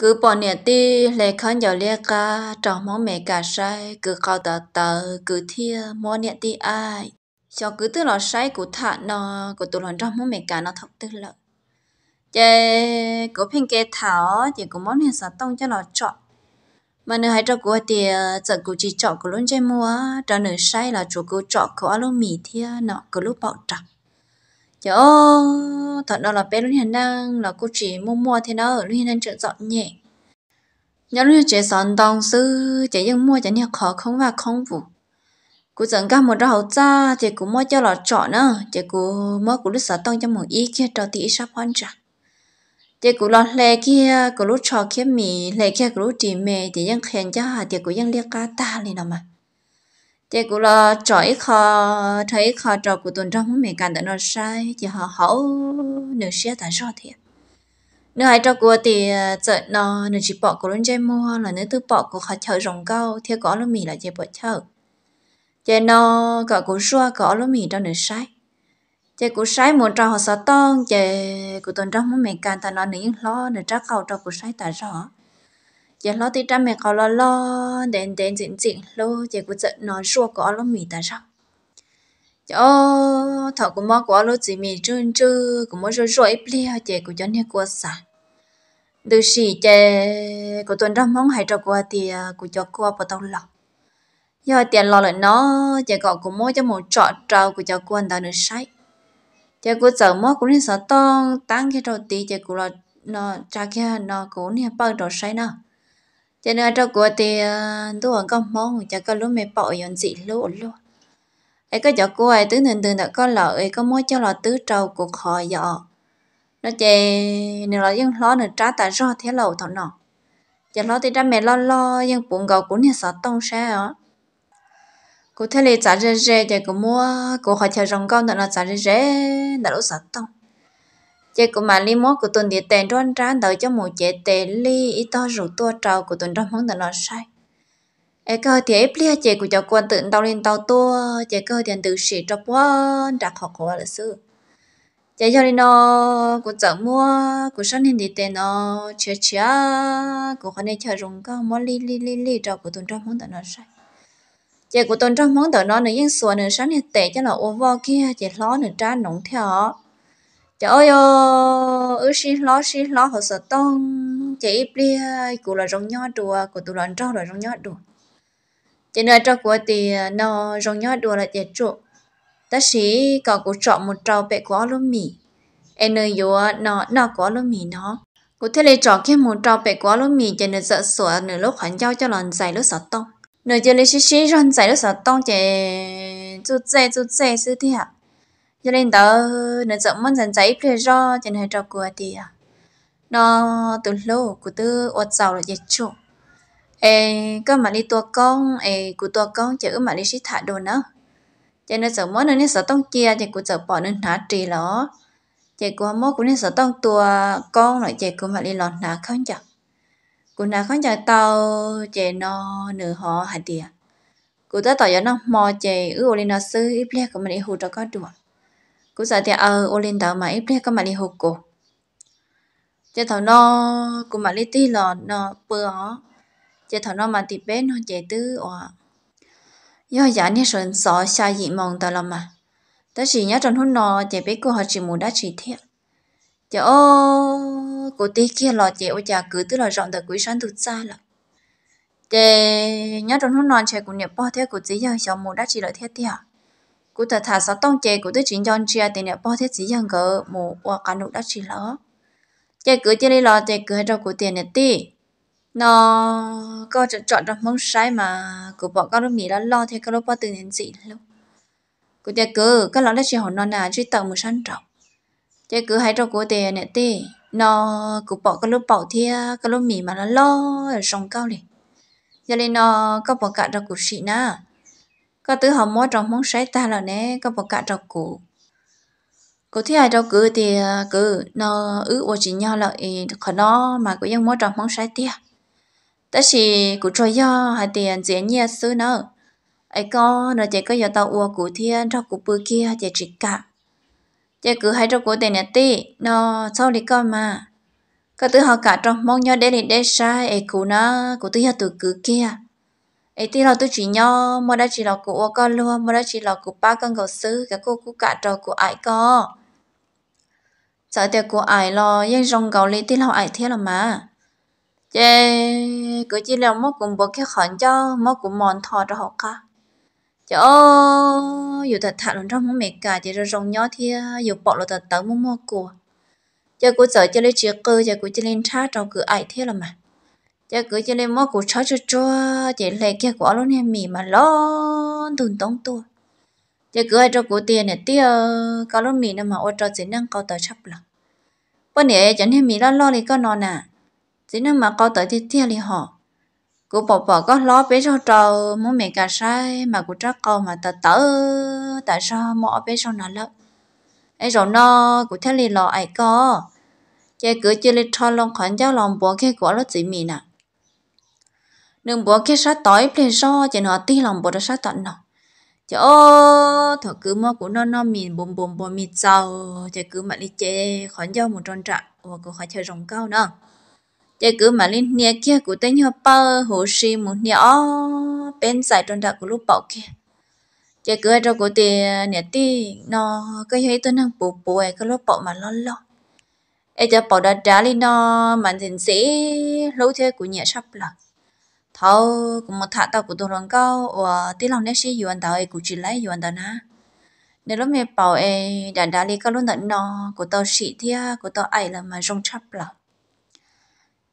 cứ bỏ nè ti lệ khán giờ lệ ca trò món mẹ cả sai cứ cao tờ tờ cứ thia món nè ti ai cho cứ tức lo sai của thạ nó của tụi lo trong món mẹ cả nó thật tức là chê của phim kê thảo chỉ của món hiện sản tông cho nó chọn mà nữa hãy cho của thì giờ của chỉ chọn của luôn chơi mua cho nữa sai là chủ của chọn của alo mì thia nó của lúc bảo trắng chỗ thật đó là bé lúc hiện đang là cô chỉ mua mua thế đó luôn hiện đang chuyện dọn nhẹ nhớ lúc chị sọn đồng sư chị dân mua chẳng nhiều khó không và không vụ cô dẫn cả một đầu cha thì cô mua cho lọ trọ nữa chị cô mua cô lúc sợ tông cho một ý kia cho thì sắp hoàn trả chị cô lọt lệ kia cô lúc trò kia mì lệ kia cô lúc chỉ mè thì dân khen cho hà thì cô dân liếc ca ta lên mà chị cũng lo trỏi khó thấy khó trò của tuần trong mình cảm thấy nó sai chị họ hậu nửa xe tại sao thiệt nửa hai trò của thì ờ, chợ nó nửa chỉ bỏ của lên chơi mua là nửa thứ bỏ của họ chợ rồng cao theo có lúc mình là chị bỏ chợ chị nó cả của xua có lúc mình trong nửa sai chị cũng họ sợ to chị của tuần trong mình cảm thấy nó nửa lo nửa trắc cầu trò của sai tại sao giờ lo thì cha mẹ có lo lo đến đến chính chính à, lo giờ cũng giận nói xua có lo mì ta sao giờ thợ cũng mò có lo chỉ mì chun chư cũng mò rồi rồi blia giờ cũng cho nhé qua sa từ xì giờ của tuần trong mong hay cho qua thì của cho qua bắt đầu lòng giờ tiền lo lại nó giờ gọi cũng mò cho một trọ trâu của cho quân ta được sai giờ của giờ mò cũng nên sợ to tăng cái đầu tí giờ của nó cha kia nó cũng nên bao đầu sai nào cho nên trong cuộc thì ờ, tôi còn có món cho có lúc mẹ bỏ dọn dị lỗ luôn ấy có cho cô ấy tứ nên từ đã có lợi có mối cho là tứ trâu cuộc họ dọ nó chè nếu là dân lo nữa trả tại do thế lầu thọ nọ giờ lo thì ra mẹ lo lo dân bụng gạo cũng như sợ tông xe á cô thấy là trả rẻ rẻ giờ cô mua cô họ chờ rồng con nữa là trả rẻ rẻ đã lúc sợ tông chế của mà li mốt của tuần địa tiền đoan rán đầu cho một chế tệ li ít to rủ tua trầu của tuần trong hướng tận lọt sai e cơ thể ép lia chế của cho quân tự tao lên tao tua chế cơ thì tự sĩ cho quân đặc học của là sư chế cho đi nó của chợ mua của sân hình địa tiền nó chia chia của con này chơi rung cơ mua li li li li trầu của tuần trong hướng tận lọt sai chế của tuần trong hướng tận nó nữa yên sủa nữa sáng này tệ cho là ô vò kia chế lo nữa trá nóng theo trời ơi ước xin lo xin lo hồ sợ tông chị bia cụ là rong nho đùa của tụi lần trâu là rong nho đùa chị nơi trâu của thì nó rong nho đùa là chết trụ ta sĩ có cụ chọn một trâu bẹ của luôn mì em nơi yếu nó nó của luôn mì nó cụ thế lấy chọn cái một trâu bẹ của luôn mì chị nơi sợ sủa nửa lúc hoàn giao cho lần dài lúc sợ tông nửa chị lấy xí xí rong dài lúc sợ tông chị chú dễ chú dễ sư thế cho nên tớ nó rộng mất dần giấy phía do trên hai trò của thì à nó từ lâu của tư ột giàu là dịch chủ ê cơ mà đi tua con ê của tua con chữ mà đi xích thả đồ nó cho nên sợ mốt nên sợ tông chia thì của sợ bỏ nên thả trì nó chị của mốt cũng nên sợ tông tua con lại chị của mà đi lọt nà không chặt của nà không chặt tàu, chị nó nửa họ hạt tiền của ta tỏ cho nó mò chị ưu lên nó sư ít lẽ của mình đi hù cho có được cú giờ thì ở ô lên tàu mà ít biết có mà đi hụt cổ chế thằng nó cũng mà đi tí là nó bữa chế thằng nó mà tìm bé nó chạy tứ òa do giả nên sơn sợ xa dị mong tao lắm mà tới chỉ nhớ trong hôm nọ chế bé cô họ chỉ muốn đã chỉ thiệt chế ô cô tí kia là chế ô chả cứ tứ là rộng tờ quý sáng tụt xa là chế nhớ trong hôm nọ chế cũng nhập bỏ thế của dĩ giờ cho muốn đã chỉ lợi thiệt thiệt cụ thật thà sao tông chè của tôi chuyện John chia tiền để bao thiết sĩ dân cơ mù qua cả nụ đất chỉ lỡ chè cứ chơi đi lo chè cứ hết đâu của tiền để ti nó có chọn chọn trong mong sai mà cụ bỏ các lúc mì đã lo thì các lúc bao từ đến gì luôn cụ chè cứ các lão đất chỉ hồn non à chỉ tàu một sân trọng chè cứ hết đâu của tiền để ti nó cụ bỏ các lúc bảo thia các lúc mì mà nó lo ở sông cao liền giờ nên nó có bỏ cả ra của sĩ na có tứ họ mua trong món sấy ta là nè có một cả trong cổ, cổ thì hai trong cứ thì ờ, cứ nó ứ vô chỉ nhau là khó nó mà cũng cũng ยัง mua trong món sấy tiếc, tất chỉ cổ cho do hay tiền dễ nhẹ xứ nữa ai có nó chỉ có giờ tao uo cổ thiên trong cổ bự kia chỉ chỉ cả chỉ cứ hai trong cổ tiền nè ti nó sau đi coi mà có tứ họ cả trong món nhau để để sai ai cổ nó cổ thứ hai từ cứ kia ấy thì là tôi chỉ nho, mà đã chỉ là cụ con luôn mà đã chỉ là cụ ba con cầu sư cái cô cụ cả trò cụ ải co sợ tiệt cụ ải lo yên rong cầu lên thì là ải thế là mà chê cứ chỉ là mất cùng bộ cái khẩn cho mất cùng mòn thò cho họ cả chớ dù thật thà luôn trong mẹ cả chỉ là rong nhó thì dù bỏ là thật tớ muốn mua của. chớ cụ sợ cho lấy chia cơ chớ cụ chỉ lên tra trong cửa ải thế là mà giờ cứ cho nên mua củ chó cho cho chỉ lấy kia của luôn em mì mà lo tùn tông tua giờ cứ ai cho củ tiền này tiêu, có luôn mì nữa mà ô cho chỉ năng có tới chấp lắm bữa nay chẳng em mì lo lo thì có nó nè chỉ năng mà có tới thì tia thì họ cú bỏ bỏ có lo bé cho trâu muốn mẹ cả sai mà cú trắc câu mà tớ tớ tại sao mỏ bé cho nó lỡ ấy rồi nó cú theo lì lò ai có chơi cứ chơi lì cho lòng khoản cho lòng bỏ cái quả nó chỉ mì nè nương bố kia sát tối plen so cho nó tí lòng bố ra sát tận nó cho ô thọ cứ mơ của nó nó mìn bùm bùm bùm mịt dầu cho cứ mà đi chê khó nhau một tròn trạng và cứ khó chơi rồng cao nữa cho cứ mà lên nia kia của tên nhau bơ hồ si một nia bên giải tròn trạng của lúc bảo kia cho cứ cho của tiền nia tí nó cái thấy tôi đang bù bù cái lúc bảo mà lo lo ai cho bảo đã trả lên nó mà thành sĩ lâu thế của nhà sắp lắm thâu cũng một thà tao cũng tôi lòng câu và tí lòng nét sĩ yuan tao ấy cũng chỉ lấy anh tao na nếu lúc mẹ bảo ấy đàn đã đi các lúc nận nó của tao sĩ thia của tao ấy là mà rung chắp là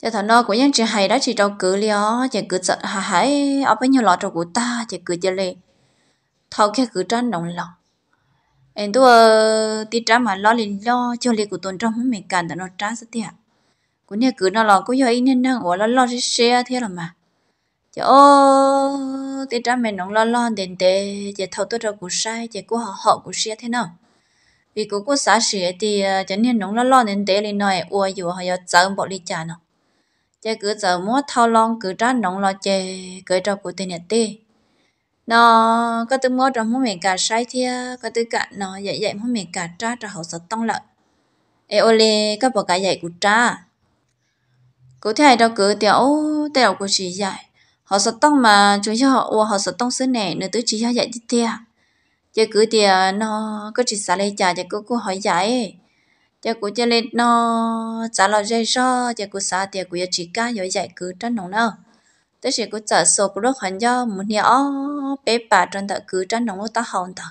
thế thằng nó cũng những chuyện hay đó chỉ đâu cứ lió chỉ cứ giận hà hải ở bên nhau lọ trâu của ta chỉ cứ chơi lì thâu kia cứ tranh động lòng em tôi ờ, tí trả mà lo liền lo cho liền của tuần trong mấy càn tao nó trả rất thiệt cũng như cứ nó lo cũng giờ ý nên năng ủa nó lo xe thế là mà chị ô tê cha mẹ nóng lo lo đến tê chị thâu tôi ra cú sai chị cú họ họ cú xe thế nào vì cú cú xã xe thì ờ, cho nên nóng lo lo đến tê lên nói ua dù họ giờ chờ bỏ đi cha nào chị cứ giờ mua thâu long cứ ra nóng lo chị cứ ra cú tê nè tê nó có tư mua trong hôm mình cả sai thì ờ, có tư cả nó dạy dạy hôm mình cả tra cho họ sợ tông lợn ê ô lê các bà cả dạy của cha cụ thể đó cứ tiểu tiểu của chị dạy họ sợ tông mà chúng cho họ họ sợ tông xứ này nữa tới chỉ cho dạy tiếp theo chứ cứ thì nó cứ chỉ xả lấy trả chứ cứ cứ hỏi dạy chứ cứ cho lên nó trả lời dây so chứ cứ xả thì cứ chỉ cá rồi dạy cứ tránh nóng nào, tới chỉ cứ trả số cứ lúc hẳn cho muốn nhớ bé bà trong thật cứ tránh nóng ta hồng thật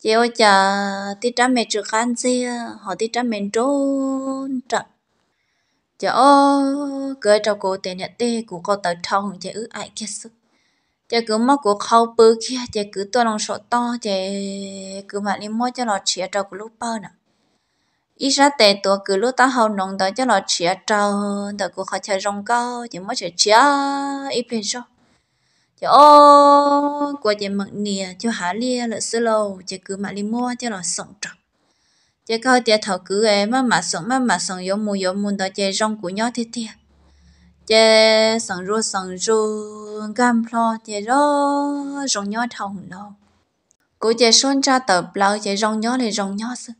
chứ ôi chả tí trả mẹ trừ khăn gì họ tí trả mẹ trốn trận chợ ô cứ trâu cô tiền nhận tê của cô tới trâu hùng chợ ứ ai kia sức chợ cứ mất của khâu bư kia chợ cứ to lòng sổ to chợ cứ mà lên mua cho lọ chĩa trâu của lúc bơ nè ý ra tệ tổ cứ lúc ta hầu nông tới cho lọ chĩa trâu tới của họ chơi rong câu chợ mất chợ chĩa ít lên rồi chợ ô qua chợ mặn nìa cho há lia lợi sơ lâu chợ cứ mà lên mua cho lọ sòng trâu chỉ có chỉ thầu cứ ấy mà mà sống mà mà sống yếu mù yếu mù đó chỉ rong của nhau thế thế chỉ sống ru sống ru gam lo chỉ đó rong nhau thầu nó Cú chỉ xuân cha tập lâu chỉ rong nhau thì rong nhau sự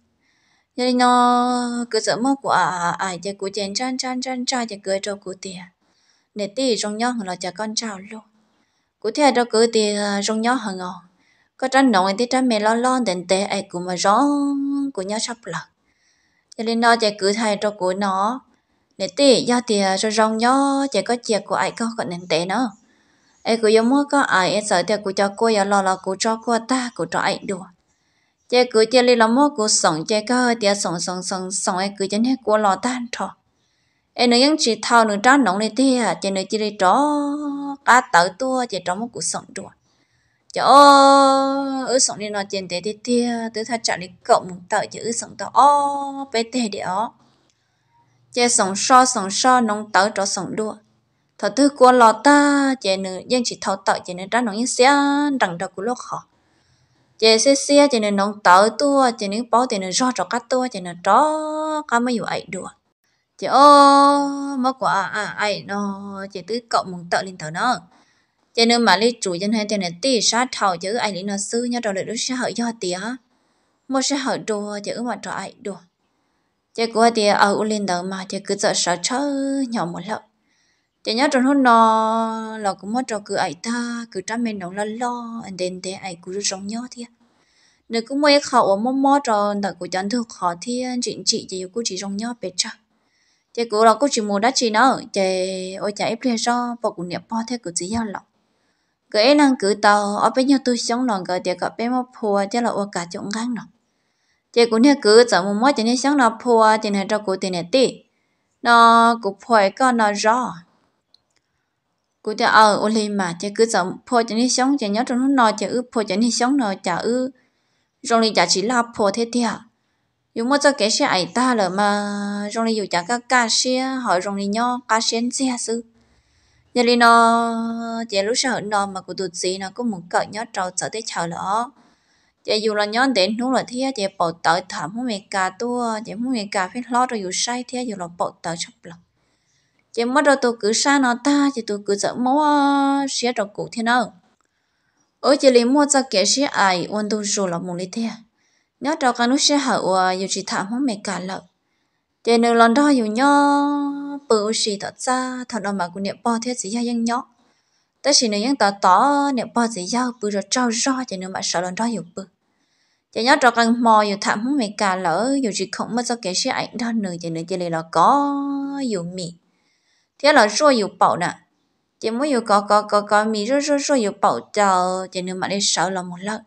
nên nó cứ sợ mất của à à chỉ của chén chan chan chan cha chỉ cười trâu của tiền để tí rong nhau là cha con chào luôn Cú thể đó cứ tiền rong nhau hơn ngon có trăn nòng thì trăn mẹ lo lo đến té ai cũng mà rong của nhau sắp lợ cho nên nó chạy cứ thay cho của nó để tì do thì cho rong nhó chạy có chuyện của ai có còn đến té nó ai cũng giống mua có ai em sợ thì cũng cho cô giờ lo lo cũng cho cô ta cũng cho ai đùa chạy cứ chạy lên làm mua cũng sống chạy có thì à, sống sống sống sống ai cứ chân hết của lo tan trò em nữa những chỉ thao nữa trăn nòng này à chạy nữa chỉ đi tró cá tớ tua chạy tró mua của sống đùa chỗ ư sống đi nó trên tế thì tia tới thay chọn đi cộng một tờ chữ sống tờ o bê tê để ó chè sống so sống so nông tớ cho sống đua thọ tư của lò ta chè nữ dân chỉ thâu tờ chè nữ đã nông yên xe đằng đầu của lúc họ chè xe xe chè nữ nông tớ tua chè nữ bó chè nữ do cho cắt tua chè nữ mấy cá mới อยู่ ấy đùa chè ô mất quả à ấy nó chè tư cộng một tờ lên tờ nó cho nên mà lý chủ dân hai tiền này tì sát thảo chứ ai lý nó sư nhá rồi lại đứa sẽ hỏi do tía một sẽ hỏi đồ chứ mà trò ai đồ chứ của tía ở u lên đầu mà chứ cứ sợ sợ chớ nhỏ một lợn chứ nhá trong hôm nó là cũng mất trò cứ ai ta cứ trăm mình nó là lo anh đến thế ai cứ rong nhớ thế nếu cũng mới khảo ở mò mò trò tại của chán thực khó thiên chị chị chỉ cô chỉ rong nhớ bệt chắc chứ cứ là cô chỉ muốn đắt chị nó chứ ôi chả ép lên do và cũng niệm po thế cứ chỉ giao lọc cái năng cử tàu ở bên nhau tôi sống lòng gọi tiệc gặp bên một phùa chứ là ô cả chỗ ngang nọ chị cũng như cứ chọn một mối chị như sống nó phùa chị này trong cụ tiền này tí nó cũng phải có nó rõ cụ ờ, cho ở ô li mà chị cứ chọn phùa chị như sống chị nhớ trong lúc nó chị ư phùa chị như sống nó chả ư rồi thì chả chỉ là phùa thế thiệt à. dù mà cho cái xe ấy ta là mà rồi thì dù chả các ca xe hỏi rồi thì nhau ca xe xe sư giờ đi nó giờ lúc sau nó mà cô tụt gì nó có muốn cỡ nhớ trâu sợ tới chờ lỡ giờ dù là nhớ đến lúc là thế giờ bỏ tới thảm không mẹ cà tua giờ không mẹ cà phải lo rồi dù sai thế dù là bỏ tới chọc lòng. giờ mất rồi tôi cứ xa nó ta giờ tôi cứ sợ máu xé trong cụ thế nào ở giờ lấy mua ra kẻ xé ai ôn tôi dù là muốn lấy thế nhớ trâu cái nút xé hậu dù chỉ thảm không mẹ cà lợ giờ nữa lần đó dù nhớ bự gì thật ra thật đó mà cũng niệm bao thế giới ya yên nhóc tất chỉ nếu yên tỏ tỏ niệm bao giới ya bự rồi trao rõ chỉ nếu mà sợ lần đó hiểu bự chỉ nhớ trọc lần mò dù thảm không mày cả lỡ dù chỉ không mất cho cái sĩ ảnh đó nữa chỉ nữa chỉ là có dù mì thế là rồi dù bảo nè chỉ muốn dù có có có có mì rồi rồi rồi dù bảo chờ chỉ nếu mà đi sợ là một lần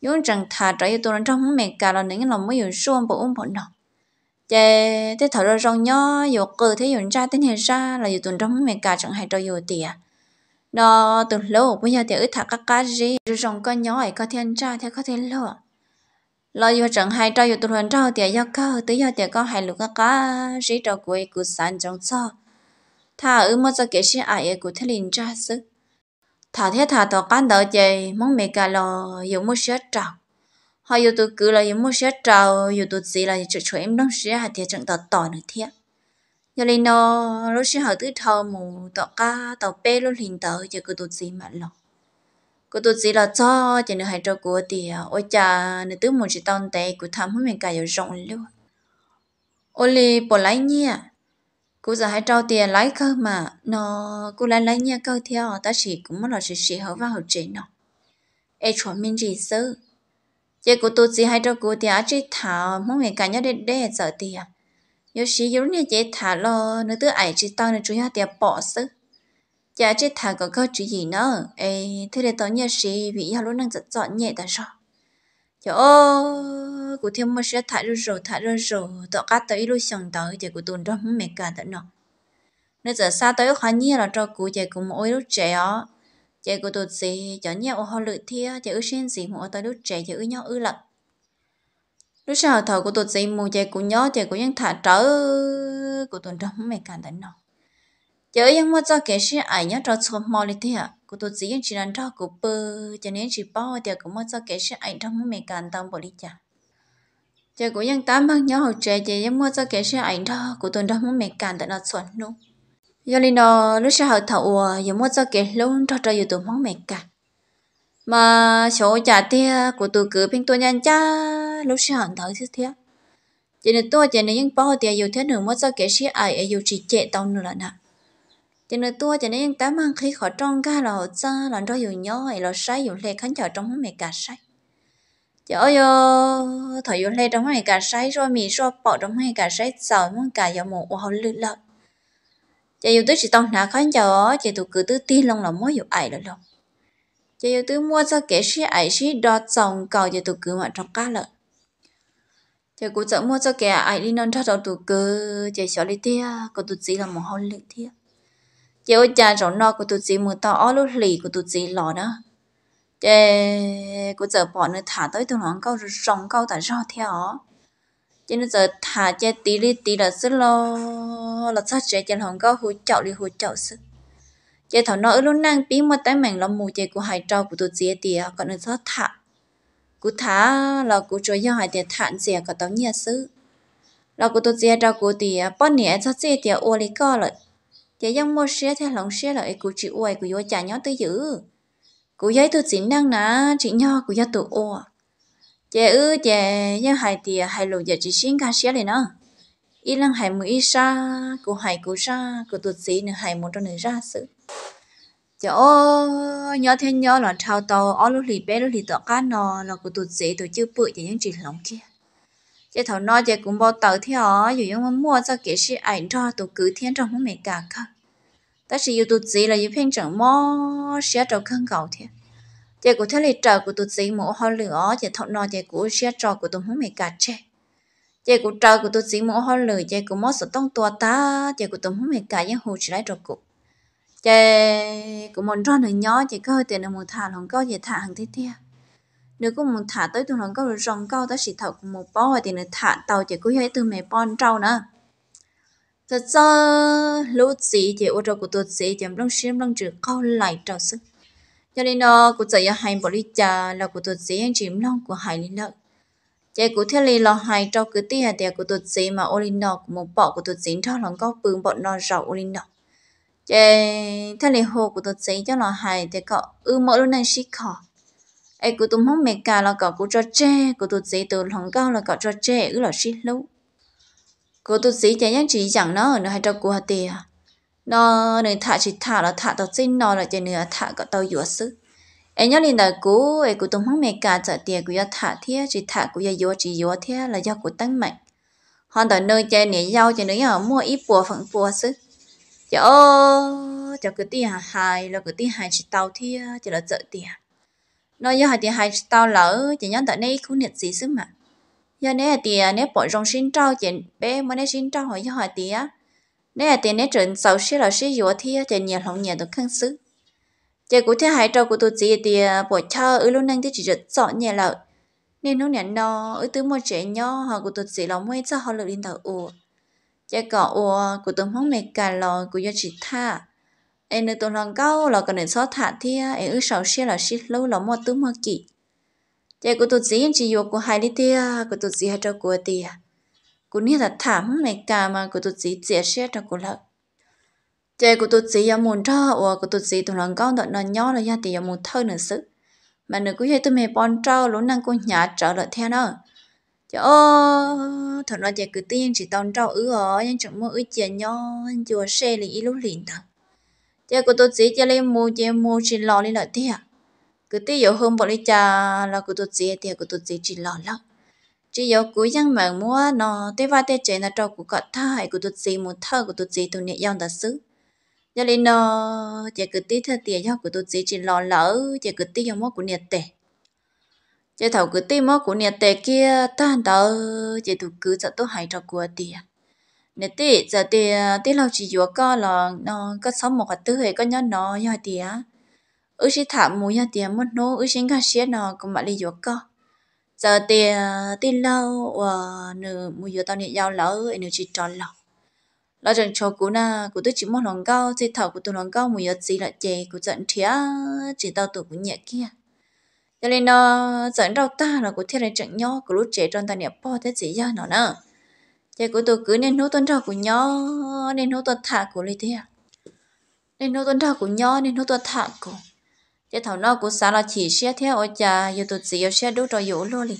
nhưng chẳng thà trở yêu tôi trong không mày cả là nếu là muốn dù xuống bộ ung bộ nào chế thế thở ra rong nhó dù cử thế dùng ra tính hệ ra là dù tuần trong mấy cả chẳng hay cho dù tiền đó từ lâu bây giờ thì ít thả các cá gì rồi rong con nhó ấy có thiên ra thế có thiên lộ lo dù chẳng hay cho dù tuần trao tìa do cơ tới giờ tìa có hay lục các cá gì cho cuối cụ sản trong cho thả ư mất cho kể sĩ ai của thế liền ra sức thả thế thả tỏ can đỡ chè mong mấy cả lo dù mua sữa trọc họ yêu tôi cứ là yêu mua xe trào yêu tôi gì là chỉ chuối em đang xe hạt thiệt chẳng tỏ tỏ nữa thiệt giờ lên nó lúc xe họ tứ thầu mù tỏ ca tỏ bê lúc liền tớ giờ cứ tôi chỉ mà lọ cứ tôi gì là cho giờ nữa hãy cho của tiệt ôi cha nữa tứ mù chỉ tao tệ của thầm hết mình cả yêu rộng luôn ôi lì bỏ lấy nhia cô giờ hãy trao tiền lấy cơ mà nó cô lấy lấy nhia cơ theo ta chỉ cũng mất là chỉ chỉ hợp vào hở chế nó ai chuẩn mình gì sơ chế của tôi chỉ hay cho cô thì á chỉ thảo mong người cả nhớ đến để giờ thì à yếu sĩ yếu như chế thả lo nữa thứ ải chỉ tao nữa chú ha thì bỏ sức chả chế thả có câu chữ gì nữa ê thế để tao nhớ sĩ vì hà lúc năng giật dọn nhẹ tại sao chỗ cụ thêm một sẽ thả rồi rồi thả rồi rồi tao cắt tới lúc xong tới thì cụ tuần đó mẹ cả tao nọ nó giờ xa tới khó nhiên là cho cụ chạy cùng mỗi lúc trẻ đó chạy của tôi gì chả nhau họ lựa thia chả ư xuyên gì mà tôi đút trẻ chả ư nhau ư lập lúc sau thầu của tôi gì mù chạy của nhau chạy của nhân thả trở của tụt trong mẹ càng tận nào chớ yang mua cho kẻ sĩ ai nhá cho cho mò lên thia của tụt gì chỉ làm cho của bơ cho nên chỉ bao thì cũng mua cho kẻ sĩ ai trong mẹ càng tông bỏ đi chả chớ của nhân tám mang nhau trẻ chả yang mua cho kẻ sĩ ai đó của tụt trong mẹ càng tận nào chuẩn luôn giờ lên đó lúc sau thầu giờ mua cho cái luôn cho cho giờ tụi mong mệt cả mà số trả tia của tụi cứ bên tôi nhanh cha lúc sau thầu thứ thế chỉ nên tôi chỉ nên những bao tiền yêu thế nữa mua cho cái xe ai ấy yêu chỉ chạy tàu nữa là nè chỉ nên tôi chỉ nên những tám mang khi khỏi trong ga là cha là cho yêu nhớ ấy là sai yêu lệ khán giả trong món mệt cả sai trời ơi thầu yêu lệ trong món mệt cả sai rồi mì rồi bỏ trong món mệt cả sai sầu món cả giờ một hồ lư lợn chị yêu tứ chỉ tông nà khán giờ chị tụ cứ tứ tin long là mỗi dụ ải rồi lòng chị yêu tứ mua cho kẻ sĩ ải sĩ đo chồng cầu chị tụ cứ mà trong cá lợn chị cũng chẳng mua cho kẻ ải đi non cho đầu tụ cứ chị xóa đi tia có tụ chỉ là một hôn lị tia chị ơi cha rộng no của tụ chỉ mưa to ó lúc lì của tụ chỉ lò đó chị cũng chẳng bỏ nữa thả tới tụ nó câu rồi rong câu tại sao theo cho nên giờ thả cho tí đi tí là rất lo là sao trẻ chân hồng có hú chậu đi hú chậu sức chế thảo nói lúc năng bí mà tay mình là mù chế của hải trò của tôi chế tìa còn nó thoát thả cú thả là cú chơi do hai tìa thản dìa có tao nhia sư là của tôi chế trò của tìa bọn nè sao chế tìa ô lý co lại chế giang mua xe theo lòng xe lại cú chị uầy cú vô trả nhó tới giữ cú giấy tôi chỉ năng ná chị nho của gia tôi ô chè ư chè nhưng hai tìa hai lù giờ chỉ xin cá xé này nó ít lăng hai mũi sa của hai của sa của tụt sĩ nữa hai một trong này ra sự chè ô nhớ thêm nhớ là thao tàu ó lúc lì bé lúc lì tọa cá nò là của tụt sĩ tụi chưa bự thì những chỉ lòng kia chè thầu nói chè cũng bao tàu theo dù những mua cho kể sĩ ảnh cho tụi cứ thiên trong mỗi mẹ cả không ta chỉ yêu tụt sĩ là yêu phen chẳng mò xía trâu khăn cầu chị của thế lịch trời của tụt sĩ mổ hoa lửa chị thọ nò chị của xe trò của tụi muốn mày cả chê chị của trời của tụt sĩ mổ hoa lửa chị của mót sợ tông tua ta chị của tụi muốn mày cả những hồ chỉ lại trò cụ chị của mòn tròn hình nhỏ chị có hơi tiền là một thả lòng câu chị thả hàng thế tia nếu có một thả tới tụi lòng câu rồi rong câu ta chỉ thọ của một bó tiền nó thả tàu chị cũng hơi từ mẹ bon trâu nữa thật ra lúc gì chị ô trò của tụt sĩ chị em đang xem đang trừ câu lại trò sức cho nên nó cụ chạy hành bỏ đi trà là của tụt dễ anh chìm long của hải linh lợi chạy của theo lì là hải cho cứ tia tia của tụt dễ mà ô linh nọ của một bọ của tụt dễ cho lòng có bừng bọn nó rậu ô linh nọ chạy theo lì hồ của tụt dễ cho là hải thì có ư mỗi lúc này xí khó ai cụ tụm hông mẹ cả là cọ của cho che của tụt dễ từ lòng cao là cọ cho che ư là xí lâu của tụt dễ chạy anh chỉ chẳng nó ở nơi hai trò của hà tia nó nên thả chỉ thả là thả tao xin nó là chỉ nữa thả có tao yếu sư em nhớ liền là cú em cú tụng không mẹ cả trả tiền cú ya thả thế chỉ thả cú ya yếu chỉ yếu thế là do cú tăng mạnh hoàn toàn nơi chơi nè giao chơi nữa mua ít bùa phẳng bùa sư ô chớ cứ tiền hài là cứ tiền hài chỉ tao thế chỉ là trợ tiền nó do hai tiền hài chỉ tao lỡ chỉ nhắn tại đây cũng nhận gì sức mà do nè tiền nè bỏ trong xin trao chỉ bé mới nè xin trao hỏi do hai tiền nếu là tiền nét trận sau xí là xí dùa thì thì nhà lòng nhà được khăn xứ giờ cũng thế hai trâu của tôi chỉ thì à, bỏ cho ở lúc nãy thì chỉ rất rõ nhà lợi nên lúc nhận nó ở tứ một trẻ nhỏ họ của tôi chỉ là mới cho họ được lên tàu ủa giờ có ủa của tôi không mệt cả lo của do chỉ tha em nơi tôi lòng câu là còn để xóa thả thì em ở sau xí là xí lâu là một tứ một kỳ giờ của tôi chỉ chỉ dùa của hai đi thì của tôi chỉ hai trâu của tiền cô nghĩ là thảm này cả mà cô tụt gì dễ xe cho cô lợn chơi cô tụt gì ở muốn cho ở cô tụt gì tụi lần con đợt nó nhỏ là gia thì ở muốn thơ nữa sự mà nữa cứ thấy tôi mày bon trâu lũ năng cô nhà trở lại theo nó chứ ô thật nó chạy cứ tiên chỉ tông trâu ứ ở ờ, nhưng chẳng mua ứ chè nho chùa xe lì lúc liền thật chơi cô tụt gì chơi lên mua chơi mua chỉ lo lên lại theo, cứ tí dụ hôm bọn đi trà là cô tụt gì thì cô tụt gì chỉ lo lắm chỉ yếu cú dân mạng mua nó tế va tế chế là trâu của cọt thơ hay của tụt gì một thơ của tụt gì tụi nhẹ dòng thật sự cho nên nó chỉ cứ tí thơ tiền cho của tụt gì chỉ lo lỡ chỉ cứ tí dòng mốt của nhiệt tệ chỉ thầu cứ tí mốt của nhiệt tệ kia ta hẳn tờ chỉ tụt cứ sợ tốt hay trâu của tiền nè tí giờ thì tí lâu chỉ dùa co là nó có sống một hạt tư hệ có nhớ nó do tiền ư chỉ thả mùi do tiền mất nô ư chỉ ngã xé nó cũng mà đi dùa co giờ thì ờ, tin lâu và ờ, nửa mua giờ tao nhận giao lỡ energy tròn lọ lỡ chẳng cho cú na cú tôi chỉ muốn lòng cao chỉ thảo của tôi lòng cao mua giờ gì là chè cú giận thía chỉ tao tụi cũng nhẹ kia cho nên nó ờ, giận đau ta là cú thiết này chẳng nhó cú lúc trẻ tròn ta nhẹ po thế gì ra nó nè, chè của tôi cứ nên nấu tuần trò của nhó nên nấu tuần thả của lấy thế à nên nấu tuần trò của nhó nên nấu tuần thả của chế thảo nó cũng xả là chỉ xe theo ở nhà yêu tụt gì yêu xe đủ rồi yếu luôn đi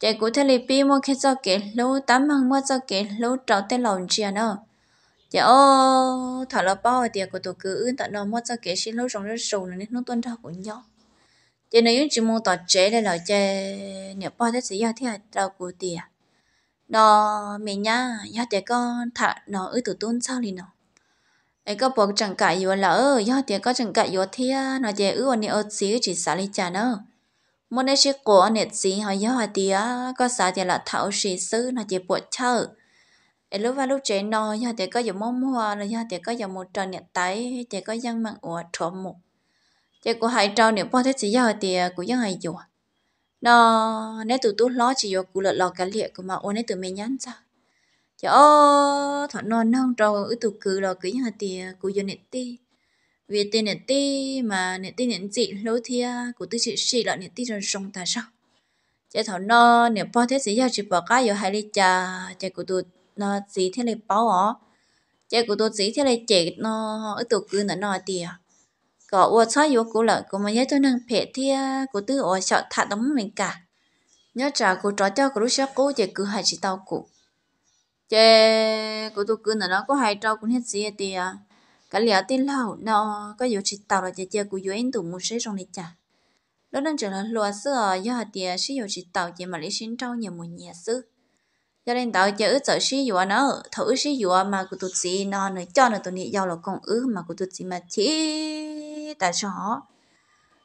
chế cũng thế là bi mua khi cho cái, lâu tám hàng mua cho kể lâu trâu tên lòng chia nó chế ô thảo là bao tiền của tụi cứ ưng tận nó mua cho kể xin lâu rồng rất sầu nên nó tuân ra của nhau chế nếu chỉ mua tọt chế đây là chế nếu bao thế gì à, giao theo trâu của tiền nó mình nhá, giao để con thả nó ư tụt tuân sao liền nó ai có bộ chẳng cả yếu lỡ do tiền có chẳng cả yếu thia nó chỉ ư anh ở xíu chỉ xả lý trả nó muốn để chỉ của anh xí họ do thì tia có xả thì là thảo xí sư nói chỉ bộ chợ ai lúc vào lúc chế nó do thì có dùng mong mua là do thì có dùng một tròn nhận tay thì có dân mạng ủa trộm một chỉ của hai trâu nếu bao thế chỉ do thì của dân hai dùng nó nếu tụi tôi lo chỉ do cụ lợn lò cá liệt của mà ôn ấy tụi mình nhắn sao cho thọ non non trâu ở tụ cử là cứ như tiề cứ do nè ti vì tiền nè ti mà nè ti nè chị lâu thia của tư chị sĩ là nè ti rồi sông ta sao cho thọ non nè bao thế sĩ giao chị bỏ cá giờ hai ly trà cho của tụ nó gì thế này bao ó cho của tụ gì thế này chị nó ở tụ cử nó nó tiề có ô sao yếu của lợi của mình nhớ tôi nâng phê thia của tư ô sợ thả đóng mình cả nhớ trả của trò cho của lúc sau cố chỉ cứ hai chị tao cụ chế của tôi cứ nó có hai trâu cũng hết gì thì à cái lẽ tin lâu nó có dù chỉ tàu là chế chế của dù anh tụ một số trong này chả nó đang trở là lúa sữa do hạt tiền sử dụng chỉ tàu chỉ mà lấy sinh trâu nhiều một nhà sư cho nên tàu chế ước sợ sử dụng nó thử sử dụng mà của tôi gì nó nó cho nó tụi này giàu là công ước mà của tôi gì mà chỉ tại sao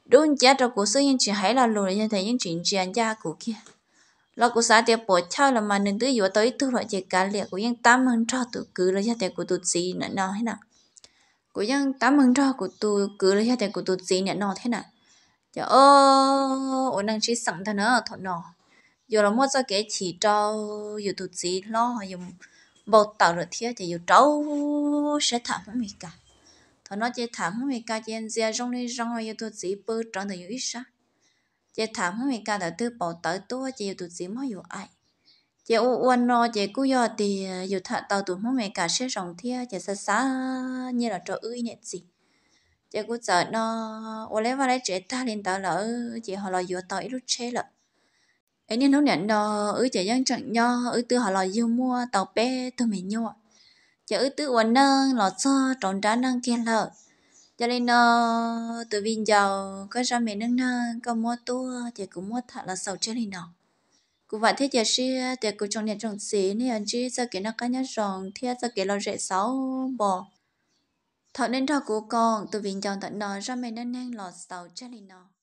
đúng chứ trâu của sống những chuyện hãy là lùi như thế những chuyện chuyện gia của kia lo của xã tiệp bỏ chao là mà nên tự vừa tới tu loại chỉ cả liệt của dân tám hơn cho tự cứ là gia tài của tụt gì nè nào hết nào của dân tám hơn cho của tụ cứ là gia tài của tụt gì nè nào thế nào giờ ô ổn đang chỉ sẵn thân nữa thọ nọ giờ là mua cho cái chỉ cho giờ tụt gì lo dùng bột tạo rồi thiết thì giờ trâu sẽ thả không mấy cả thọ nó chỉ không mấy cả chỉ ăn dê rong đi rong rồi giờ tụt gì bơ tròn thì giờ ít sao chị thảm hơn mình cả đầu tư bảo tới tua chị tụt gì mới hiểu ai chị u uan no chị cứ do thì dù ờ, thật tao tụt mới mình cả sẽ rồng thia chị xa xa như là trời ơi nhện gì chị cứ sợ nó u lấy vào lấy chị ta lên tao lỡ chị họ lo dừa tao ít lúc chế lợ ấy nên nó nhận đó ư chị dân chẳng nho ư tư họ lo yêu mua tàu bé tụi mình nhau chị ư tư uan nâng lọt cho tròn đá năng kia lợi cho nên từ vin giàu có ra mẹ nâng nâng có mua tua thì cũng mua thật là sầu chơi nó cũng vậy thế giờ si thì cũng trong nhà trong xí này anh chị giờ cái nó cá nhát rồng thì giờ cái nó rễ sáu bò thật nên thật của con từ vin giàu thật nó ra mẹ nâng nâng lọt sầu chơi nó